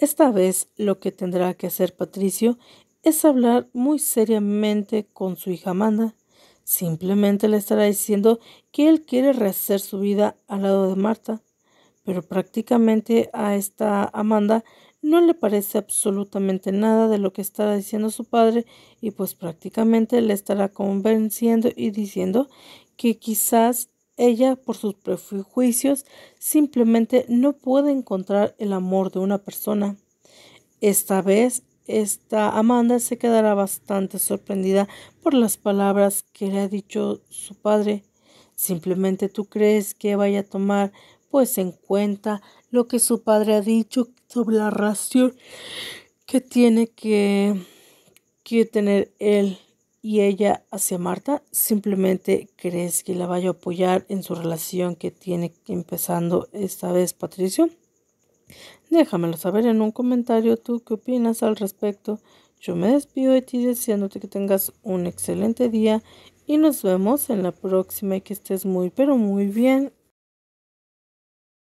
Esta vez lo que tendrá que hacer Patricio es hablar muy seriamente con su hija Amanda. Simplemente le estará diciendo que él quiere rehacer su vida al lado de Marta, pero prácticamente a esta Amanda no le parece absolutamente nada de lo que estará diciendo su padre y pues prácticamente le estará convenciendo y diciendo que quizás ella, por sus prejuicios, simplemente no puede encontrar el amor de una persona. Esta vez, esta Amanda se quedará bastante sorprendida por las palabras que le ha dicho su padre. Simplemente tú crees que vaya a tomar pues en cuenta lo que su padre ha dicho sobre la ración que tiene que, que tener él y ella hacia Marta, simplemente crees que la vaya a apoyar en su relación que tiene empezando esta vez Patricio? Déjamelo saber en un comentario tú qué opinas al respecto. Yo me despido de ti deseándote que tengas un excelente día y nos vemos en la próxima y que estés muy pero muy bien.